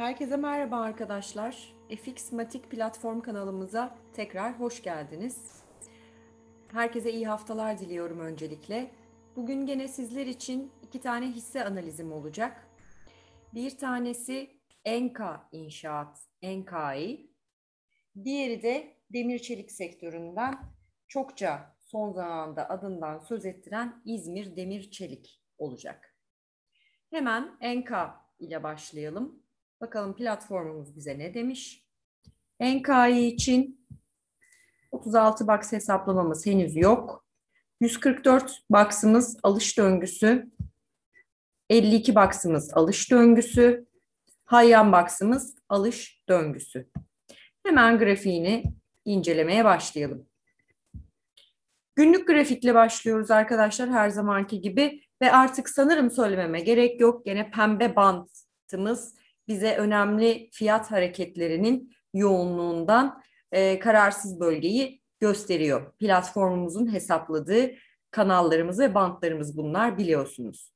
Herkese merhaba arkadaşlar. FX Matik platform kanalımıza tekrar hoş geldiniz. Herkese iyi haftalar diliyorum öncelikle. Bugün gene sizler için iki tane hisse analizim olacak. Bir tanesi Enka İnşaat, Enkai. Diğeri de demir çelik sektöründen çokça son zamanda adından söz ettiren İzmir Demir Çelik olacak. Hemen Enka ile başlayalım. Bakalım platformumuz bize ne demiş? NKI için 36 box hesaplamamız henüz yok. 144 box'ımız alış döngüsü. 52 box'ımız alış döngüsü. Hayyan box'ımız alış döngüsü. Hemen grafiğini incelemeye başlayalım. Günlük grafikle başlıyoruz arkadaşlar her zamanki gibi ve artık sanırım söylememe gerek yok. Gene pembe bantımız bize önemli fiyat hareketlerinin yoğunluğundan e, kararsız bölgeyi gösteriyor. Platformumuzun hesapladığı kanallarımız ve bantlarımız bunlar biliyorsunuz.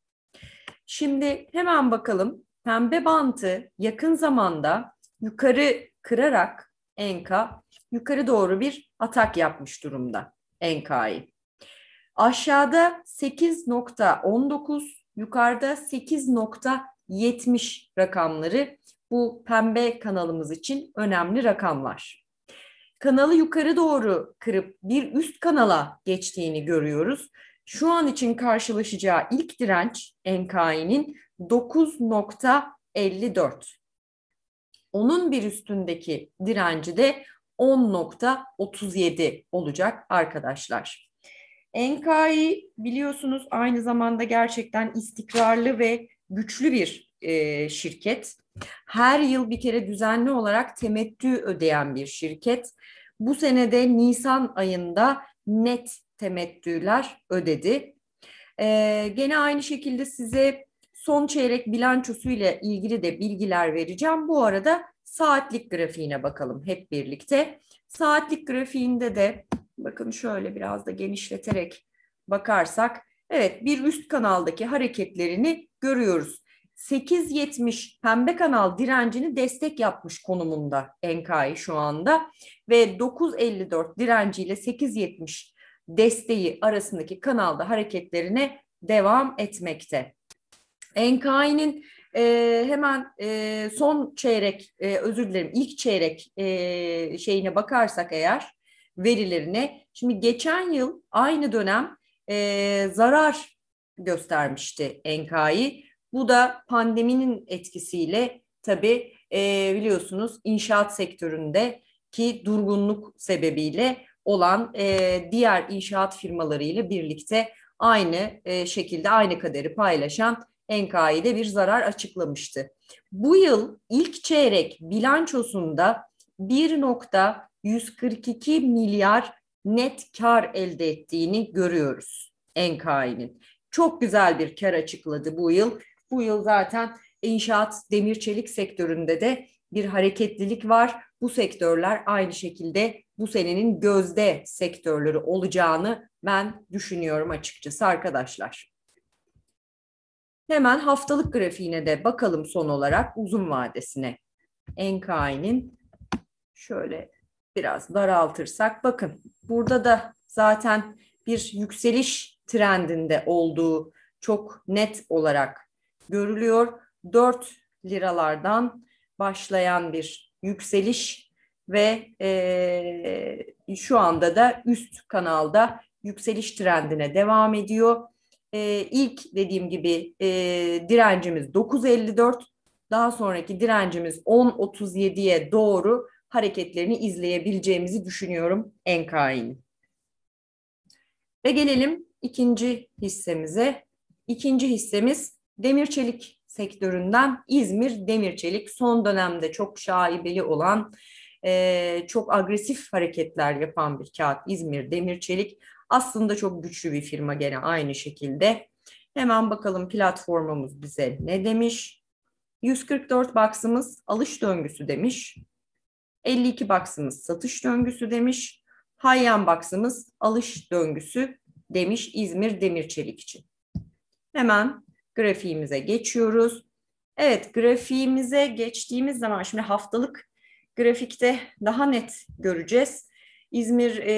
Şimdi hemen bakalım pembe bantı yakın zamanda yukarı kırarak Enka yukarı doğru bir atak yapmış durumda Enka'yı. Aşağıda 8.19 yukarıda 8.19 70 rakamları bu pembe kanalımız için önemli rakamlar. Kanalı yukarı doğru kırıp bir üst kanala geçtiğini görüyoruz. Şu an için karşılaşacağı ilk direnç NKI'nin 9.54. Onun bir üstündeki direnci de 10.37 olacak arkadaşlar. NKI biliyorsunuz aynı zamanda gerçekten istikrarlı ve güçlü bir e, şirket. Her yıl bir kere düzenli olarak temettü ödeyen bir şirket. Bu senede Nisan ayında net temettüler ödedi. E, gene aynı şekilde size son çeyrek bilançosuyla ilgili de bilgiler vereceğim. Bu arada saatlik grafiğine bakalım hep birlikte. Saatlik grafiğinde de bakın şöyle biraz da genişleterek bakarsak Evet bir üst kanaldaki hareketlerini görüyoruz. 8.70 pembe kanal direncini destek yapmış konumunda Enkai şu anda ve 9.54 direnciyle 8.70 desteği arasındaki kanalda hareketlerine devam etmekte. Enkai'nin e, hemen e, son çeyrek e, özür dilerim ilk çeyrek e, şeyine bakarsak eğer verilerine şimdi geçen yıl aynı dönem e, zarar göstermişti Enkai. Bu da pandeminin etkisiyle tabii e, biliyorsunuz inşaat sektöründe ki durgunluk sebebiyle olan e, diğer inşaat firmalarıyla birlikte aynı e, şekilde aynı kaderi paylaşan Enkai'de bir zarar açıklamıştı. Bu yıl ilk çeyrek bilançosunda 1.142 milyar net kar elde ettiğini görüyoruz Enkai'nin. Çok güzel bir kar açıkladı bu yıl. Bu yıl zaten inşaat, demir çelik sektöründe de bir hareketlilik var. Bu sektörler aynı şekilde bu senenin gözde sektörleri olacağını ben düşünüyorum açıkçası arkadaşlar. Hemen haftalık grafiğine de bakalım son olarak uzun vadesine. Enkai'nin şöyle biraz daraltırsak bakın burada da zaten bir yükseliş trendinde olduğu çok net olarak görülüyor. 4 liralardan başlayan bir yükseliş ve e, şu anda da üst kanalda yükseliş trendine devam ediyor. E, ilk dediğim gibi e, direncimiz 9.54 daha sonraki direncimiz 10.37'ye doğru hareketlerini izleyebileceğimizi düşünüyorum en Enkai'nin. Ve gelelim ikinci hissemize. İkinci hissemiz demir çelik sektöründen İzmir Demir Çelik son dönemde çok şaibeli olan e, çok agresif hareketler yapan bir kağıt İzmir Demir Çelik aslında çok güçlü bir firma gene aynı şekilde. Hemen bakalım platformumuz bize ne demiş? 144 baksımız alış döngüsü demiş. 52 baksımız satış döngüsü demiş. Hayyan baksımız alış döngüsü demiş İzmir Demir Çelik için. Hemen grafiğimize geçiyoruz. Evet grafiğimize geçtiğimiz zaman şimdi haftalık grafikte daha net göreceğiz. İzmir e,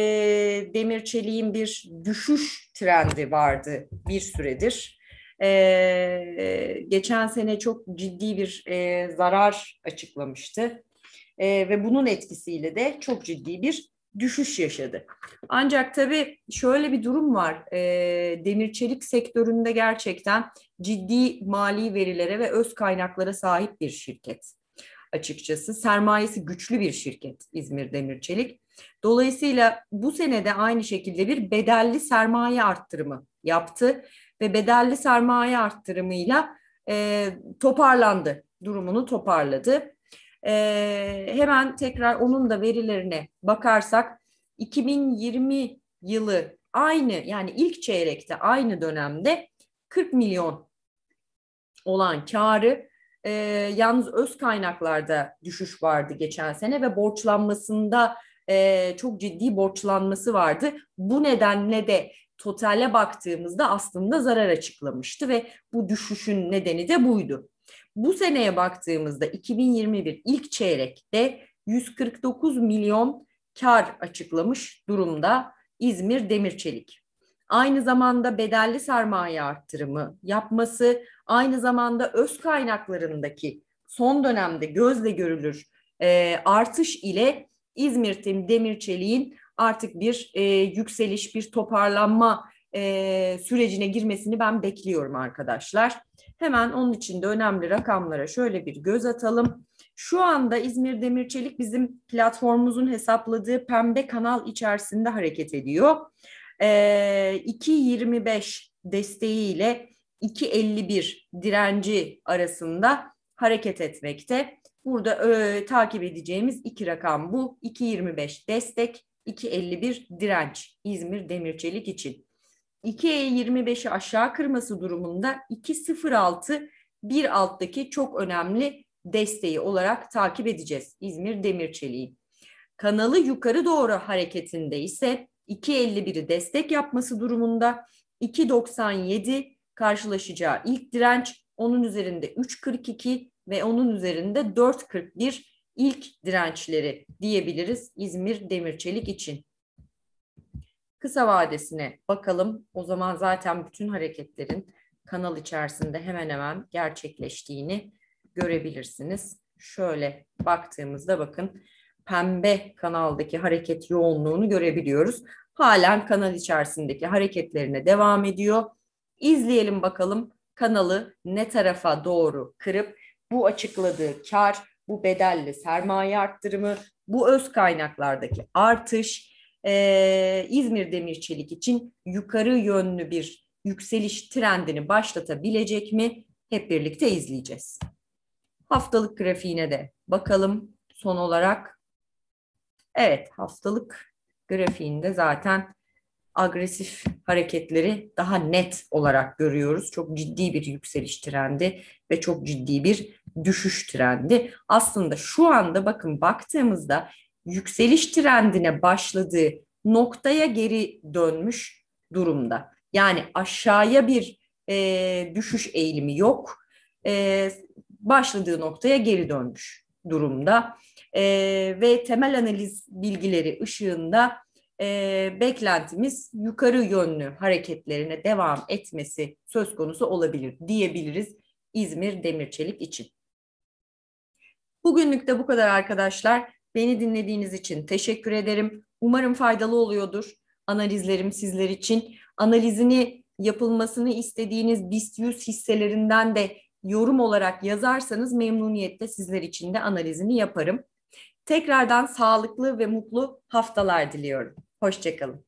demir Çelik'in bir düşüş trendi vardı bir süredir. E, geçen sene çok ciddi bir e, zarar açıklamıştı e, ve bunun etkisiyle de çok ciddi bir düşüş yaşadı. Ancak tabii şöyle bir durum var. E, demir çelik sektöründe gerçekten ciddi mali verilere ve öz kaynaklara sahip bir şirket açıkçası. Sermayesi güçlü bir şirket İzmir Demir Çelik. Dolayısıyla bu senede aynı şekilde bir bedelli sermaye arttırımı yaptı ve bedelli sermaye arttırımıyla e, toparlandı, durumunu toparladı. E, hemen tekrar onun da verilerine bakarsak 2020 yılı aynı yani ilk çeyrekte aynı dönemde 40 milyon olan karı e, yalnız öz kaynaklarda düşüş vardı geçen sene ve borçlanmasında e, çok ciddi borçlanması vardı. Bu nedenle de totale baktığımızda aslında zarar açıklamıştı ve bu düşüşün nedeni de buydu bu seneye baktığımızda 2021 ilk çeyrekte 149 milyon kar açıklamış durumda İzmir Demirçelik. Aynı zamanda bedelli sermaye arttırımı yapması, aynı zamanda öz kaynaklarındaki son dönemde gözle görülür e, artış ile İzmir Demirçelik'in artık bir e, yükseliş, bir toparlanma e, sürecine girmesini ben bekliyorum arkadaşlar. Hemen onun için de önemli rakamlara şöyle bir göz atalım. Şu anda İzmir Demirçelik bizim platformumuzun hesapladığı pembe kanal içerisinde hareket ediyor. E, ee, 2.25 desteğiyle 2.51 direnci arasında hareket etmekte. Burada e, takip edeceğimiz iki rakam bu. 2.25 destek, 2.51 direnç İzmir Demirçelik için. 2E25'i aşağı kırması durumunda 2.06 bir alttaki çok önemli desteği olarak takip edeceğiz İzmir Demir Demirçeli'yi. Kanalı yukarı doğru hareketinde ise 2.51'i destek yapması durumunda 2.97 karşılaşacağı ilk direnç onun üzerinde 3.42 ve onun üzerinde 4.41 ilk dirençleri diyebiliriz İzmir Demir Çelik için. Kısa vadesine bakalım. O zaman zaten bütün hareketlerin kanal içerisinde hemen hemen gerçekleştiğini görebilirsiniz. Şöyle baktığımızda bakın pembe kanaldaki hareket yoğunluğunu görebiliyoruz. Halen kanal içerisindeki hareketlerine devam ediyor. İzleyelim bakalım kanalı ne tarafa doğru kırıp bu açıkladığı kar, bu bedelli sermaye arttırımı, bu öz kaynaklardaki artış e, İzmir Demir Çelik için yukarı yönlü bir yükseliş trendini başlatabilecek mi? Hep birlikte izleyeceğiz. Haftalık grafiğine de bakalım son olarak. Evet haftalık grafiğinde zaten agresif hareketleri daha net olarak görüyoruz. Çok ciddi bir yükseliş trendi ve çok ciddi bir düşüş trendi. Aslında şu anda bakın baktığımızda yükseliş trendine başladığı noktaya geri dönmüş durumda. Yani aşağıya bir e, düşüş eğilimi yok. E, başladığı noktaya geri dönmüş durumda. E, ve temel analiz bilgileri ışığında e, beklentimiz yukarı yönlü hareketlerine devam etmesi söz konusu olabilir diyebiliriz İzmir Demirçelik için. Bugünlük de bu kadar arkadaşlar. Beni dinlediğiniz için teşekkür ederim. Umarım faydalı oluyordur analizlerim sizler için. Analizini yapılmasını istediğiniz BIST 100 hisselerinden de yorum olarak yazarsanız memnuniyetle sizler için de analizini yaparım. Tekrardan sağlıklı ve mutlu haftalar diliyorum. Hoşçakalın.